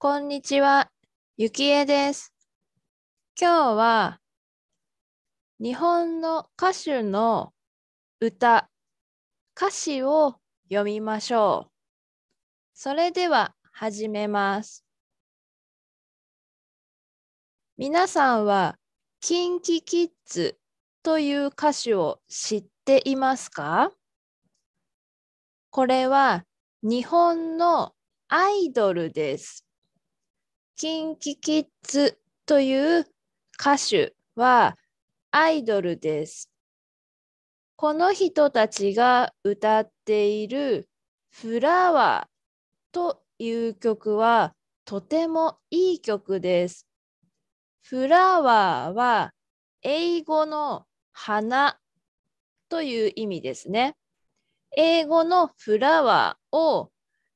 こんにちは、ゆきえです。今日は日本の歌手の歌、歌詞を読みましょう。それでは始めます。皆さんは k i キ k i k という歌詞を知っていますかこれは日本のアイドルです。キンキキッズという歌手はアイドルです。この人たちが歌っているフラワーという曲はとてもいい曲です。フラワーは英語の花という意味ですね。英語のフラワーを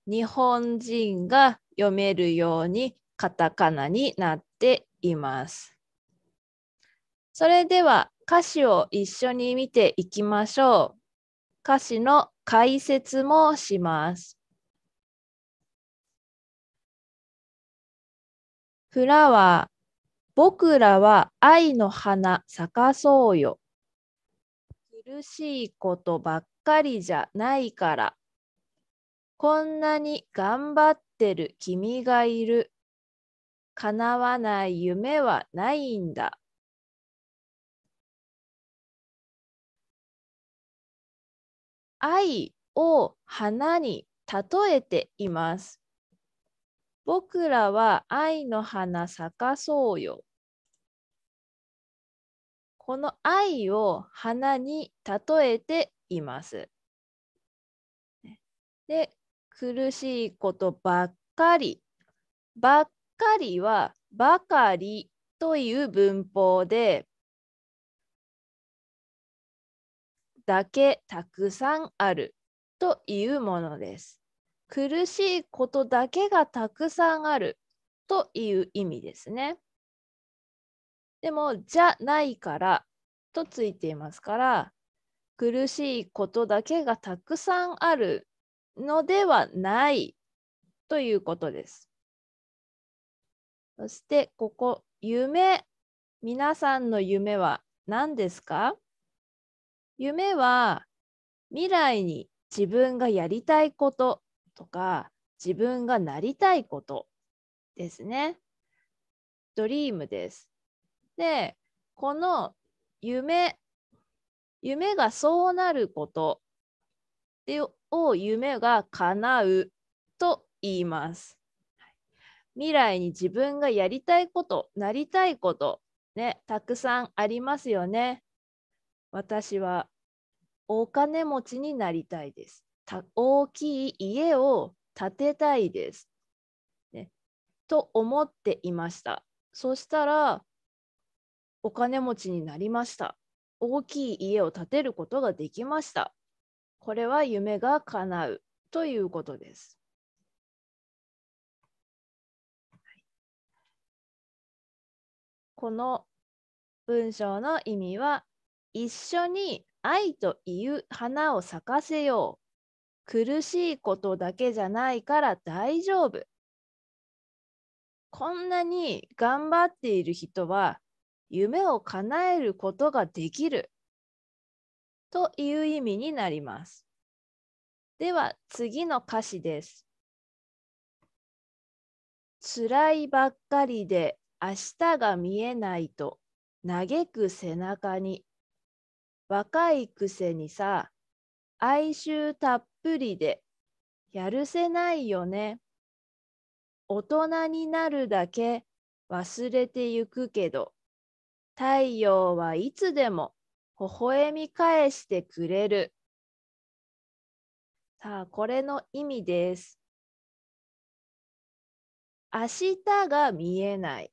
日本人が読めるようにカタカナになっています。それでは歌詞を一緒に見ていきましょう。歌詞の解説もします。フラワー、僕らは愛の花咲かそうよ。苦しいことばっかりじゃないから。こんなに頑張ってる君がいる。叶わない夢はないんだ。愛を花に例えています。僕らは愛の花咲かそうよ。この愛を花に例えています。で、苦しいことばっかり。ばっかりはばかりという文法で、だけたくさんあるというものです。苦しいことだけがたくさんあるという意味ですね。でも、じゃないからとついていますから、苦しいことだけがたくさんあるのではないということです。そして、ここ、夢。皆さんの夢は何ですか夢は未来に自分がやりたいこととか自分がなりたいことですね。ドリームです。でこの夢夢がそうなることを夢が叶うと言います。未来に自分がやりたいことなりたいこと、ね、たくさんありますよね。私はお金持ちになりたいです。大きい家を建てたいです。ね、と思っていました。そしたらお金持ちになりました。大きい家を建てることができました。これは夢が叶うということです。この文章の意味は一緒に愛という花を咲かせよう。苦しいことだけじゃないから大丈夫。こんなに頑張っている人は夢を叶えることができるという意味になります。では次の歌詞です。辛いばっかりで明日が見えないと嘆く背中に若いくせにさ哀愁たっぷりでやるせないよね大人になるだけ忘れてゆくけど太陽はいつでも微笑み返してくれる。さあ、これの意味です。明日が見えない。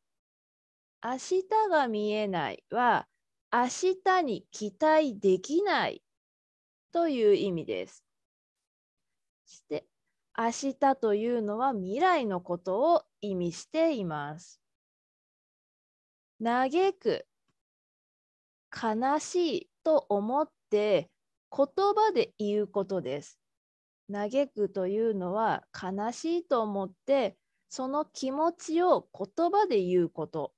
明日が見えないは、明日に期待できないという意味です。そして、明日というのは未来のことを意味しています。嘆く悲しいと思って言葉で言うことです。嘆くというのは悲しいと思ってその気持ちを言葉で言うこと。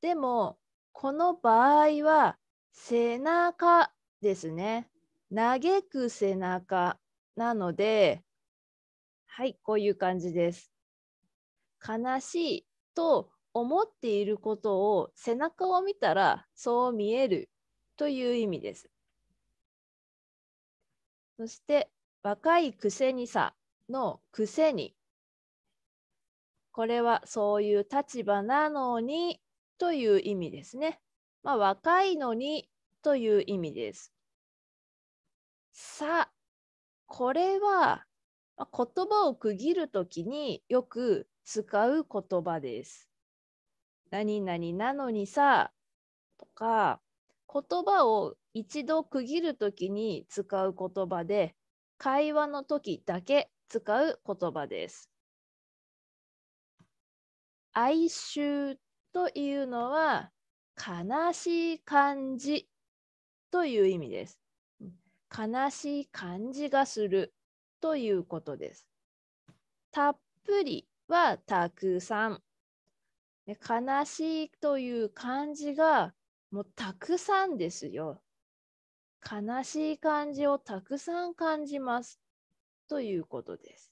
でもこの場合は背中ですね。嘆く背中なのではいこういう感じです。悲しいと思っていることを背中を見たらそう見えるという意味です。そして若いくせにさのくせにこれはそういう立場なのにという意味ですね。まあ、若いのにという意味です。さこれは言葉を区切るときによく使う言葉です。何々なのにさとか言葉を一度区切るときに使う言葉で会話の時だけ使う言葉です。哀愁というのは悲しい感じという意味です。悲しい感じがするということです。たっぷりはたくさんで悲しいという漢字がもうたくさんですよ。悲しい感じをたくさん感じますということです。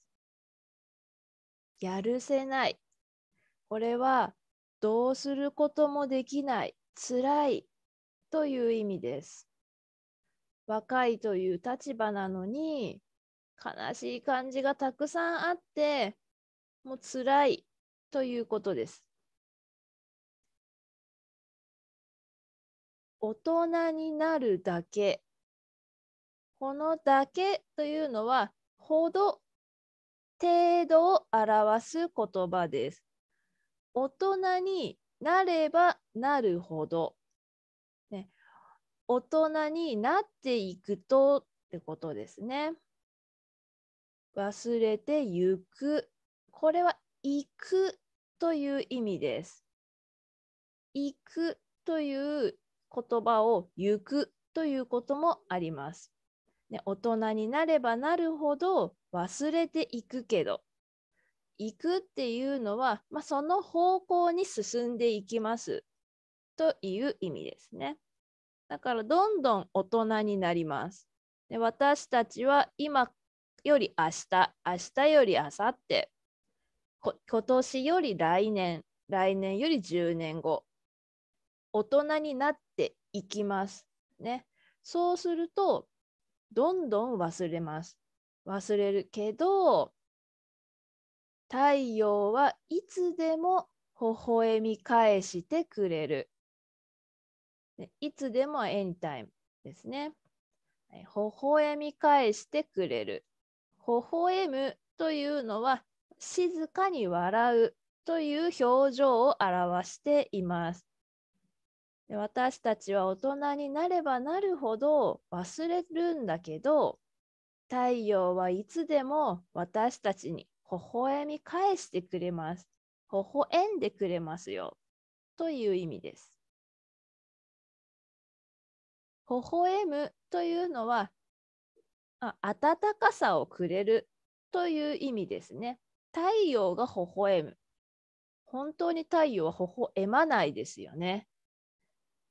やるせない。これはどうすることもできない、つらいという意味です。若いという立場なのに悲しい感じがたくさんあってもうつらいということです。大人になるだけ。このだけというのは、ほど、程度を表す言葉です。大人になればなるほど。ね、大人になっていくとってことですね。忘れてゆく。これは行くという意味です。行くという言葉を行くということもあります。ね、大人になればなるほど忘れていくけど、行くっていうのは、まあ、その方向に進んでいきますという意味ですね。だからどんどん大人になります。で私たちは今より明日、明日より明後日、今年より来年、来年より10年後大人になっていきます。ね。そうすると、どんどん忘れます。忘れるけど、太陽はいつでも微笑み返してくれる。いつでもエンタイムですね。微笑み返してくれる。微笑むというのは静かに笑うという表情を表しています。で私たちは大人になればなるほど忘れるんだけど太陽はいつでも私たちに微笑み返してくれます。微笑んでくれますよ。という意味です。微笑むというのはあ暖かさをくれるという意味ですね。太陽が微笑む。本当に太陽は微笑まないですよね。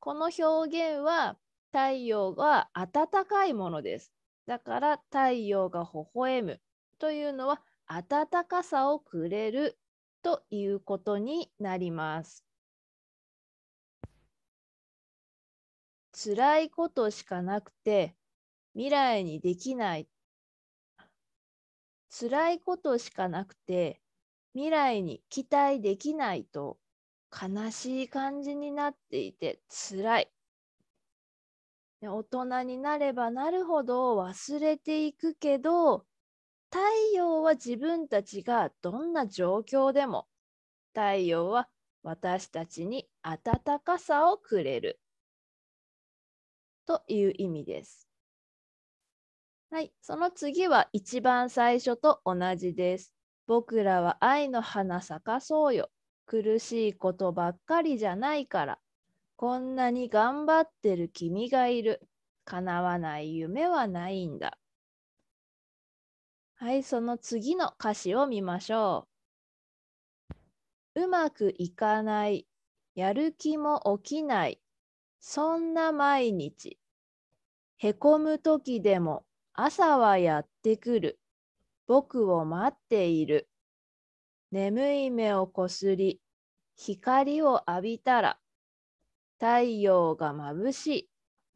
この表現は太陽が暖かいものです。だから太陽が微笑むというのは暖かさをくれるということになります。辛いことしかなくて未来にできない。辛いことしかなくて未来に期待できないと悲しい感じになっていてつらい。大人になればなるほど忘れていくけど太陽は自分たちがどんな状況でも太陽は私たちに温かさをくれるという意味です。はい、その次は一番最初と同じです。僕らは愛の花咲かそうよ。苦しいことばっかりじゃないから。こんなに頑張ってる君がいる。叶わない夢はないんだ。はい、その次の歌詞を見ましょう。うまくいかない。やる気も起きない。そんな毎日。へこむ時でも朝はやってくる。僕を待っている。眠い目をこすり、光を浴びたら、太陽がまぶしい、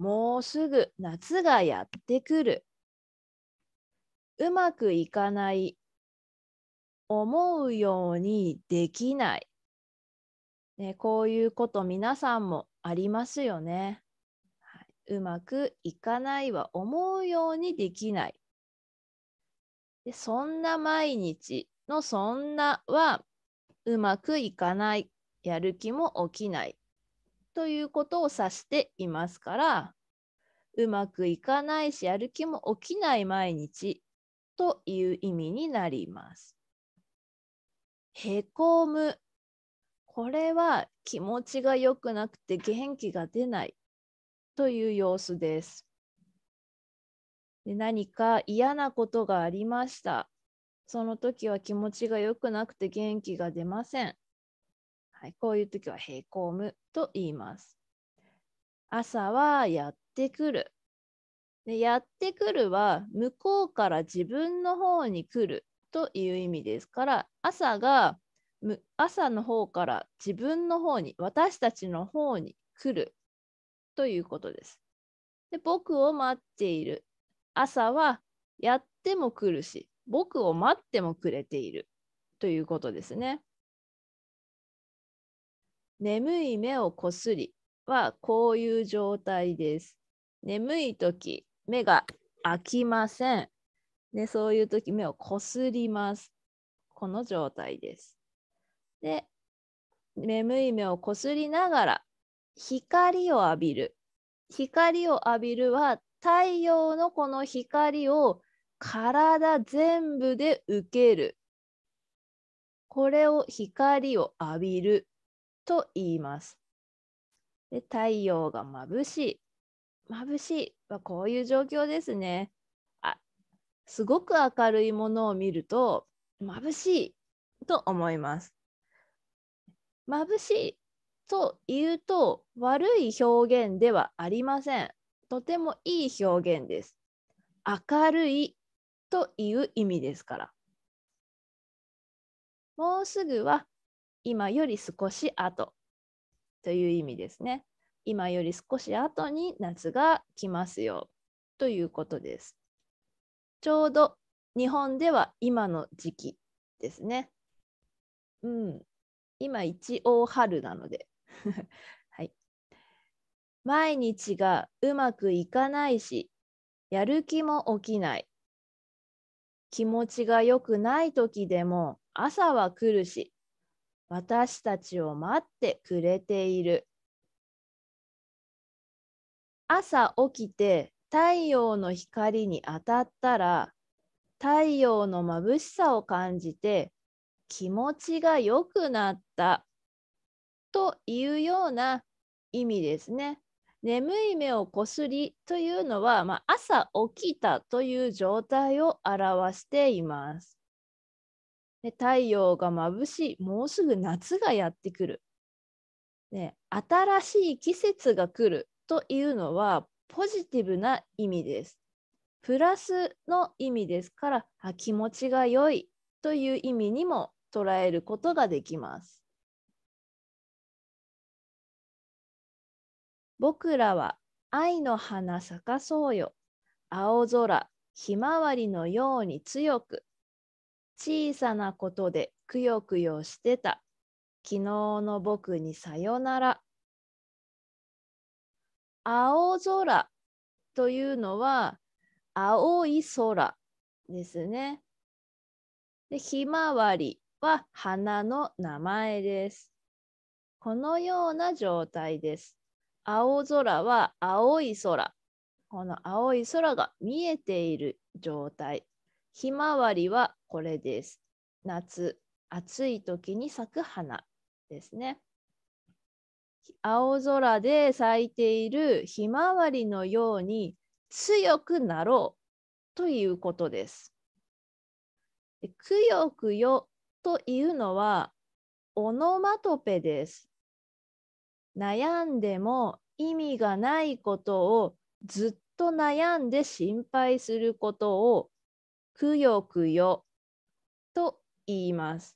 もうすぐ夏がやってくる。うまくいかない、思うようにできない。ね、こういうこと皆さんもありますよね。はい、うまくいかないは思うようにできない。でそんな毎日のそんなはうまくいかない、やる気も起きないということを指していますから、うまくいかないし、やる気も起きない毎日という意味になります。へこむ。これは気持ちが良くなくて元気が出ないという様子です。で何か嫌なことがありました。その時は気持ちが良くなくて元気が出ません。はい、こういう時はへこむと言います。朝はやってくる。でやってくるは向こうから自分の方に来るという意味ですから朝が朝の方から自分の方に私たちの方に来るということです。で僕を待っている。朝はやっても来るし僕を待ってもくれているということですね。眠い目をこすりはこういう状態です。眠い時目が開きません。でそういう時目をこすります。この状態です。で眠い目をこすりながら光を浴びる。光を浴びるは太陽のこの光を体全部で受ける。これを光を浴びると言います。で太陽が眩しい。眩しいはこういう状況ですね。あすごく明るいものを見ると眩しいと思います。眩しいと言うと悪い表現ではありません。とてもいい表現です。明るいという意味ですから。もうすぐは今より少し後という意味ですね。今より少し後に夏が来ますよということです。ちょうど日本では今の時期ですね。うん。今一応春なので。はい。毎日がうまくいかないし、やる気も起きない。気持ちが良くない時でも朝は来るし、私たちを待ってくれている。朝起きて太陽の光に当たったら、太陽の眩しさを感じて気持ちが良くなったというような意味ですね。眠い目をこすりというのは、まあ、朝起きたという状態を表しています。で太陽が眩しい、もうすぐ夏がやってくる。で新しい季節が来るというのはポジティブな意味です。プラスの意味ですから、あ気持ちが良いという意味にも捉えることができます。僕らは愛の花咲かそうよ。青空、ひまわりのように強く。小さなことでくよくよしてた。昨日の僕にさよなら。青空というのは青い空ですね。でひまわりは花の名前です。このような状態です。青空は青い空。この青い空が見えている状態。ひまわりはこれです。夏、暑い時に咲く花ですね。青空で咲いているひまわりのように強くなろうということです。くよくよというのはオノマトペです。悩んでも意味がないことをずっと悩んで心配することをくよくよと言います。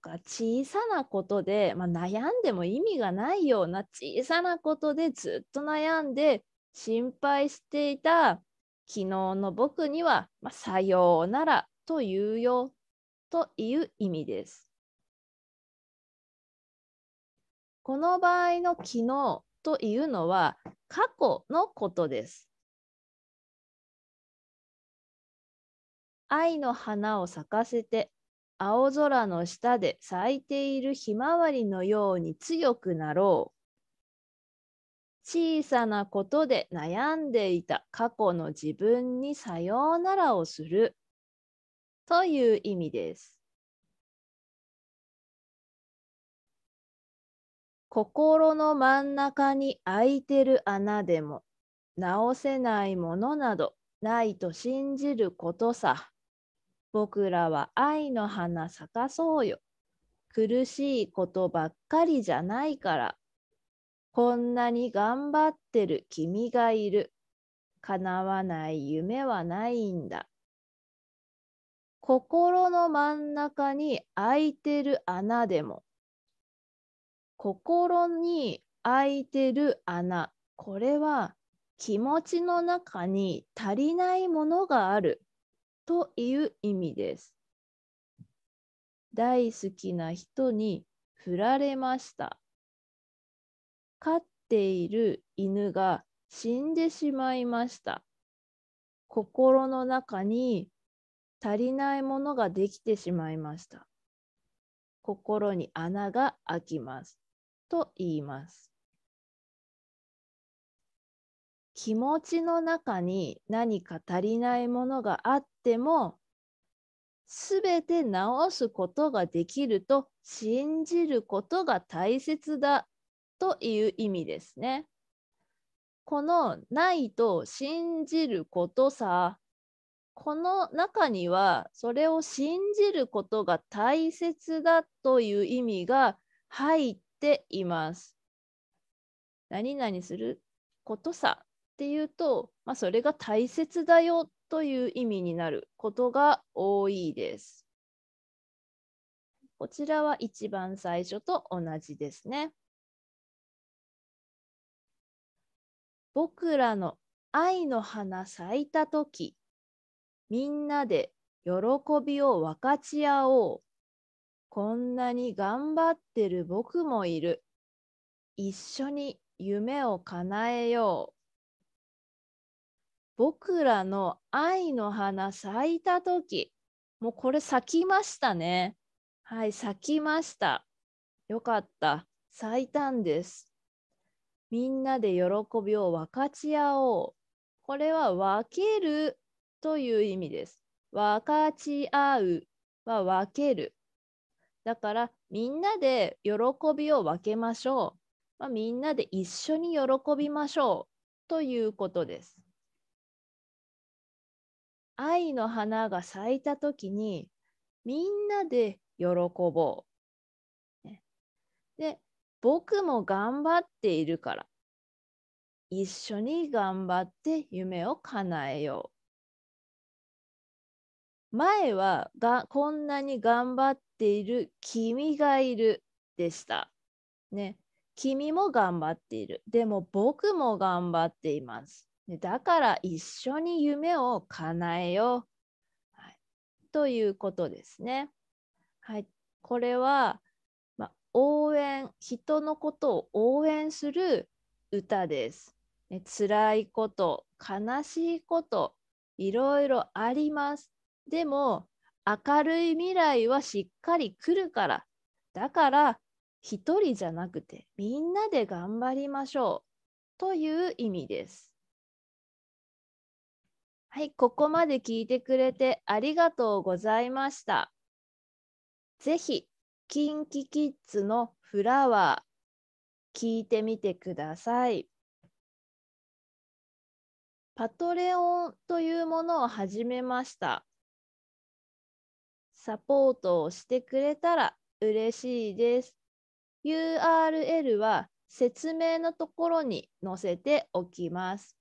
か小さなことで、まあ、悩んでも意味がないような小さなことでずっと悩んで心配していた昨日の僕には、まあ、さようならと言うよという意味です。この場合の昨日というのは過去のことです。愛の花を咲かせて青空の下で咲いているひまわりのように強くなろう。小さなことで悩んでいた過去の自分にさようならをするという意味です。心の真ん中に開いてる穴でも直せないものなどないと信じることさ。僕らは愛の花咲かそうよ。苦しいことばっかりじゃないから。こんなに頑張ってる君がいる。叶わない夢はないんだ。心の真ん中に開いてる穴でも心に空いてる穴これは気持ちの中に足りないものがあるという意味です。大好きな人に振られました。飼っている犬が死んでしまいました。心の中に足りないものができてしまいました。心に穴が開きます。と言います。気持ちの中に何か足りないものがあっても、すべて直すことができると信じることが大切だという意味ですね。このないと信じることさ、この中にはそれを信じることが大切だという意味が入っています。何々することさっていうと、まあ、それが大切だよという意味になることが多いです。こちらは一番最初と同じですね。僕らの愛の花咲いた時みんなで喜びを分かち合おうこんなに頑張ってる僕もいる。一緒に夢を叶えよう。僕らの愛の花咲いた時、もうこれ咲きましたね。はい、咲きました。よかった。咲いたんです。みんなで喜びを分かち合おう。これは分けるという意味です。分かち合うは分ける。だからみんなで喜びを分けましょう。まあ、みんなで一緒に喜びましょうということです。愛の花が咲いた時にみんなで喜ぼう。で、僕も頑張っているから一緒に頑張って夢を叶えよう。前はがこんなに頑張っている君がいるでした。ね。君も頑張っている。でも僕も頑張っています。だから一緒に夢を叶えよう。はい、ということですね。はい、これは、ま応援、人のことを応援する歌です。ね、辛いこと、悲しいこと、いろいろあります。でも明るい未来はしっかり来るから。だから一人じゃなくてみんなで頑張りましょうという意味です。はい、ここまで聞いてくれてありがとうございました。ぜひ、キンキキッズのフラワー、聞いてみてください。パトレオンというものを始めました。サポートをしてくれたら嬉しいです。URL は説明のところに載せておきます。